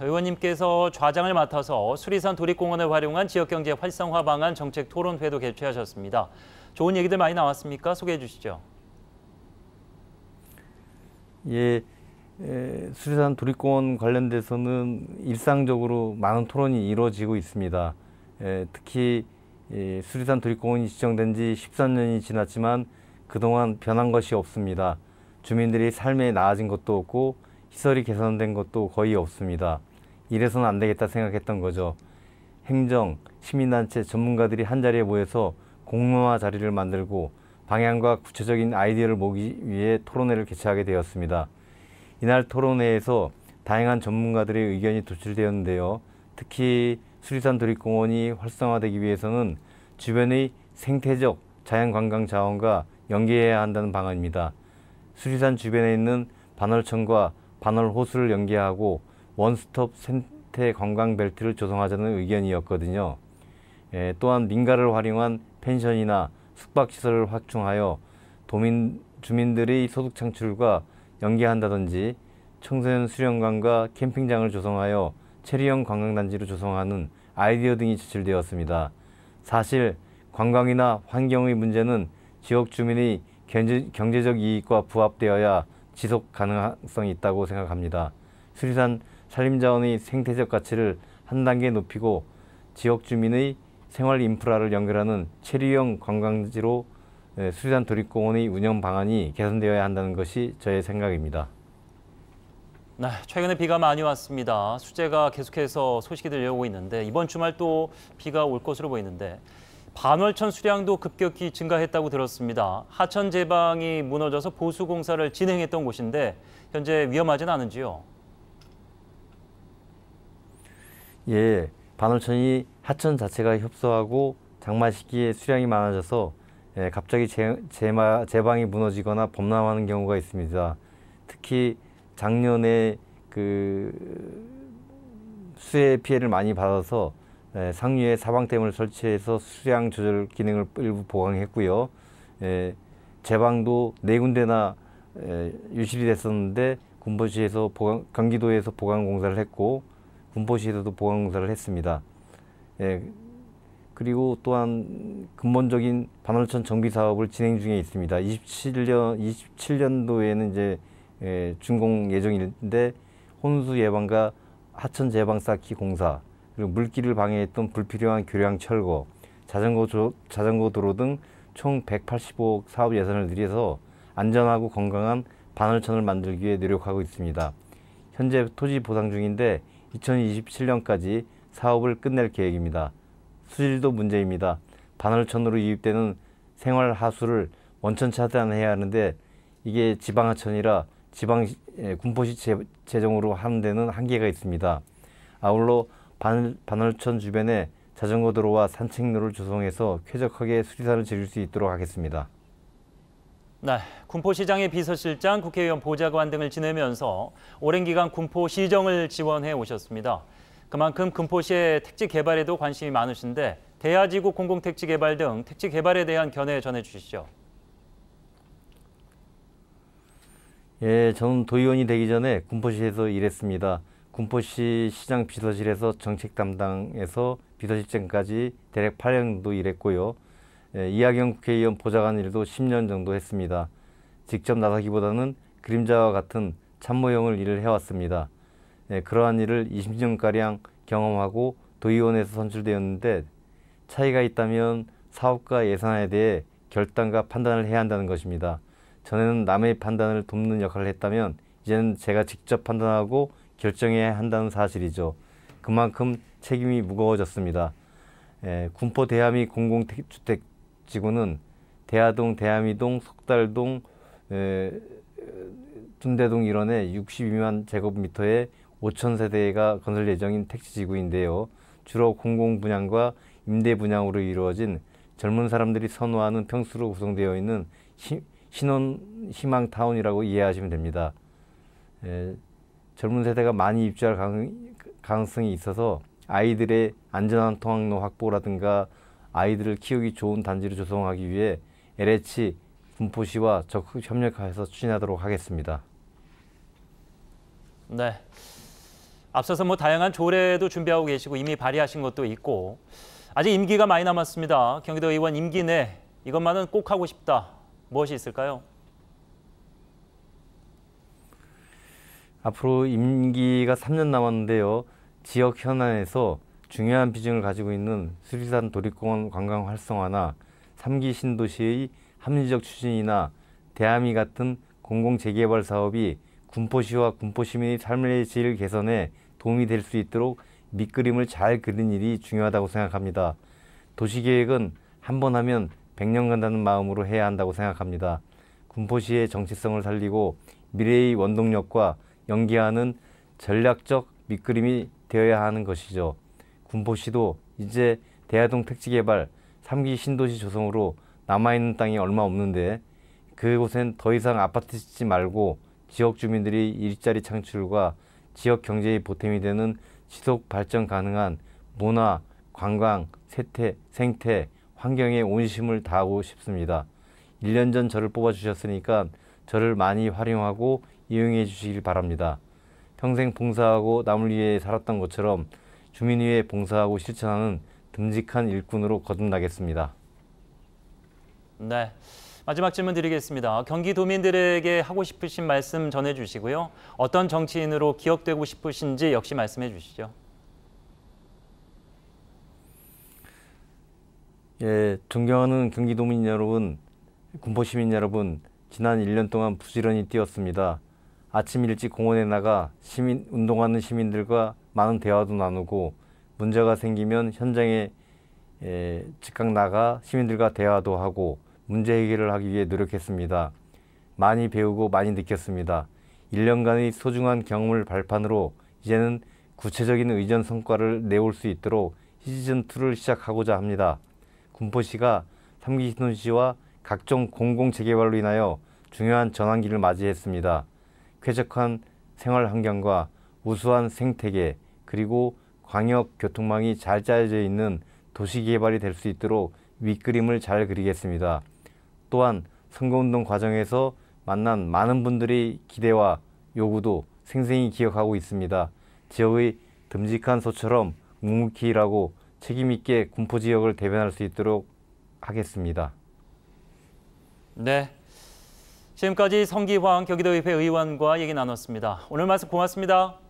의원님께서 좌장을 맡아서 수리산 도립공원을 활용한 지역경제 활성화 방안 정책 토론회도 개최하셨습니다. 좋은 얘기들 많이 나왔습니까? 소개해 주시죠. 예, 에, 수리산 도립공원 관련돼서는 일상적으로 많은 토론이 이루어지고 있습니다. 에, 특히 예, 수리산 도립공원이 지정된 지 13년이 지났지만 그동안 변한 것이 없습니다. 주민들이 삶에 나아진 것도 없고 시설이 개선된 것도 거의 없습니다. 이래서는 안 되겠다 생각했던 거죠. 행정, 시민단체 전문가들이 한자리에 모여서 공론화 자리를 만들고 방향과 구체적인 아이디어를 모기 위해 토론회를 개최하게 되었습니다. 이날 토론회에서 다양한 전문가들의 의견이 도출되었는데요. 특히 수리산 도립공원이 활성화되기 위해서는 주변의 생태적 자연관광 자원과 연계해야 한다는 방안입니다. 수리산 주변에 있는 반월천과 반월호수를 연계하고 원스톱 생태 관광 벨트를 조성하자는 의견이었거든요. 에, 예, 또한 민가를 활용한 펜션이나 숙박시설을 확충하여 도민, 주민들의 소득 창출과 연계한다든지 청소년 수련관과 캠핑장을 조성하여 체리형 관광단지로 조성하는 아이디어 등이 제출되었습니다. 사실 관광이나 환경의 문제는 지역 주민의 경제, 적 이익과 부합되어야 지속 가능성이 있다고 생각합니다. 수리산 산림자원의 생태적 가치를 한 단계 높이고 지역 주민의 생활 인프라를 연결하는 체류형 관광지로 수리산 도립공원의 운영 방안이 개선되어야 한다는 것이 저의 생각입니다. 네, 최근에 비가 많이 왔습니다. 수재가 계속해서 소식이 들려오고 있는데 이번 주말 또 비가 올 것으로 보이는데 반월천 수량도 급격히 증가했다고 들었습니다. 하천 제방이 무너져서 보수 공사를 진행했던 곳인데 현재 위험하진 않은지요? 예, 반월천이 하천 자체가 협소하고 장마 시기에 수량이 많아져서 예, 갑자기 제, 제마, 제방이 무너지거나 범람하는 경우가 있습니다. 특히 작년에 그 수해 피해를 많이 받아서 예, 상류에 사방댐을 설치해서 수량 조절 기능을 일부 보강했고요. 예, 제방도 네 군데나 예, 유실이 됐었는데 군포시에서 보강, 경기도에서 보강 공사를 했고 군포시에서도 보강공사를 했습니다. 예, 그리고 또한 근본적인 반월천 정비 사업을 진행 중에 있습니다. 27년 27년도에는 이제 예, 준공 예정인데 혼수 예방과 하천 재방 쌓기 공사 그리고 물길을 방해했던 불필요한 교량 철거 자전거 조, 자전거 도로 등 총 185억 사업 예산을 들여서 안전하고 건강한 반월천을 만들기 위해 노력하고 있습니다. 현재 토지 보상 중인데 2027년까지 사업을 끝낼 계획입니다. 수질도 문제입니다. 반월천으로 유입되는 생활 하수를 원천 차단해야 하는데 이게 지방하천이라 지방 예, 군포시 재정으로 하는 데는 한계가 있습니다. 아울러 반, 월천 주변에 자전거 도로와 산책로를 조성해서 쾌적하게 수리산을 즐길 수 있도록 하겠습니다. 네, 군포시장의 비서실장, 국회의원 보좌관 등을 지내면서 오랜 기간 군포시정을 지원해 오셨습니다. 그만큼 군포시의 택지 개발에도 관심이 많으신데 대하지구 공공택지 개발 등 택지 개발에 대한 견해 전해주시죠. 예, 저는 도의원이 되기 전에 군포시에서 일했습니다. 군포시 시장 비서실에서 정책 담당에서 비서실장까지 대략 8년도 일했고요. 예, 이하경 국회의원 보좌관 일도 10년 정도 했습니다. 직접 나서기보다는 그림자와 같은 참모형을 일을 해왔습니다. 예, 그러한 일을 20년가량 경험하고 도의원에서 선출되었는데 차이가 있다면 사업과 예산에 대해 결단과 판단을 해야 한다는 것입니다. 전에는 남의 판단을 돕는 역할을 했다면 이제는 제가 직접 판단하고 결정해야 한다는 사실이죠. 그만큼 책임이 무거워졌습니다. 예, 군포 대함이 공공주택 지구는 대하동, 대암이동, 석달동, 둔대동 일원에 62만 제곱미터의 5천 세대가 건설 예정인 택지 지구인데요. 주로 공공 분양과 임대 분양으로 이루어진 젊은 사람들이 선호하는 평수로 구성되어 있는 시, 신혼 희망 타운이라고 이해하시면 됩니다. 에, 젊은 세대가 많이 입주할 가능, 가능성이 있어서 아이들의 안전한 통학로 확보라든가 아이들을 키우기 좋은 단지를 조성하기 위해 LH 분포시와 적극 협력해서 추진하도록 하겠습니다. 네. 앞서서 뭐 다양한 조례도 준비하고 계시고 이미 발의하신 것도 있고 아직 임기가 많이 남았습니다. 경기도 의원 임기 내 이것만은 꼭 하고 싶다. 무엇이 있을까요? 앞으로 임기가 3년 남았는데요. 지역 현안에서 중요한 비중을 가지고 있는 수리산 도립공원 관광 활성화나 3기 신도시의 합리적 추진이나 대암이 같은 공공 재개발 사업이 군포시와 군포시민의 삶의 질 개선에 도움이 될 수 있도록 밑그림을 잘 그린 일이 중요하다고 생각합니다. 도시계획은 한 번 하면 100년 간다는 마음으로 해야 한다고 생각합니다. 군포시의 정체성을 살리고 미래의 원동력과 연계하는 전략적 밑그림이 되어야 하는 것이죠. 군포시도 이제 대하동 택지개발 3기 신도시 조성으로 남아있는 땅이 얼마 없는데 그곳엔 더 이상 아파트 짓지 말고 지역 주민들이 일자리 창출과 지역 경제의 보탬이 되는 지속 발전 가능한 문화, 관광, 세태, 생태, 환경에 온심을 다하고 싶습니다. 1년 전 저를 뽑아주셨으니까 저를 많이 활용하고 이용해 주시길 바랍니다. 평생 봉사하고 남을 위해 살았던 것처럼 주민위에 봉사하고 실천하는 듬직한 일꾼으로 거듭나겠습니다. 네. 마지막 질문 드리겠습니다. 경기도민들에게 하고 싶으신 말씀 전해주시고요. 어떤 정치인으로 기억되고 싶으신지 역시 말씀해 주시죠. 예, 존경하는 경기도민 여러분, 군포시민 여러분, 지난 1년 동안 부지런히 뛰었습니다. 아침 일찍 공원에 나가 시민 운동하는 시민들과 많은 대화도 나누고 문제가 생기면 현장에 에, 즉각 나가 시민들과 대화도 하고 문제 해결을 하기 위해 노력했습니다. 많이 배우고 많이 느꼈습니다. 1년간의 소중한 경험을 발판으로 이제는 구체적인 의전 성과를 내올 수 있도록 시즌2를 시작하고자 합니다. 군포시가 삼기 신혼시와 각종 공공재개발로 인하여 중요한 전환기를 맞이했습니다. 쾌적한 생활 환경과 우수한 생태계, 그리고 광역 교통망이 잘 짜여져 있는 도시 개발이 될 수 있도록 윗그림을 잘 그리겠습니다. 또한 선거운동 과정에서 만난 많은 분들의 기대와 요구도 생생히 기억하고 있습니다. 지역의 듬직한 소처럼 묵묵히 일하고 책임있게 군포 지역을 대변할 수 있도록 하겠습니다. 네. 지금까지 성기황 경기도의회 의원과 얘기 나눴습니다. 오늘 말씀 고맙습니다.